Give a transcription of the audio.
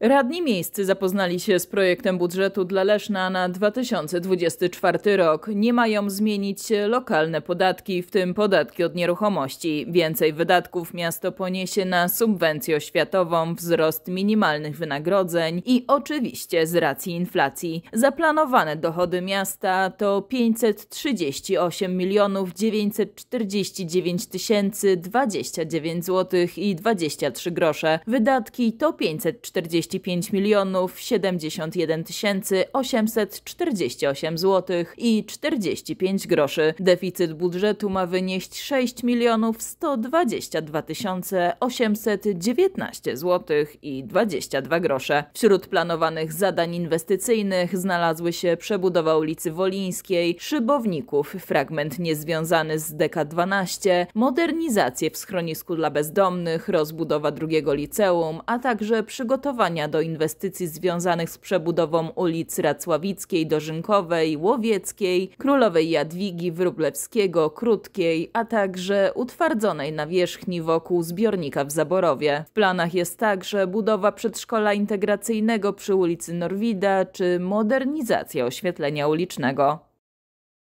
Radni miejscy zapoznali się z projektem budżetu dla Leszna na 2024 rok. Nie mają zmienić lokalne podatki, w tym podatki od nieruchomości. Więcej wydatków miasto poniesie na subwencję oświatową, wzrost minimalnych wynagrodzeń i oczywiście z racji inflacji. Zaplanowane dochody miasta to 538 milionów 949 tysięcy 29 zł i 23 grosze. Wydatki to 540 45 milionów 71 848 zł i 45 groszy. Deficyt budżetu ma wynieść 6 milionów 122 819 zł i 22 grosze. Wśród planowanych zadań inwestycyjnych znalazły się przebudowa ulicy Wolińskiej, Szybowników, fragment niezwiązany z DK12, modernizacje w schronisku dla bezdomnych, rozbudowa drugiego liceum, a także przygotowanie do inwestycji związanych z przebudową ulic Racławickiej, Dożynkowej, Łowieckiej, Królowej Jadwigi, Wróblewskiego, Krótkiej, a także utwardzonej nawierzchni wokół zbiornika w Zaborowie. W planach jest także budowa przedszkola integracyjnego przy ulicy Norwida czy modernizacja oświetlenia ulicznego.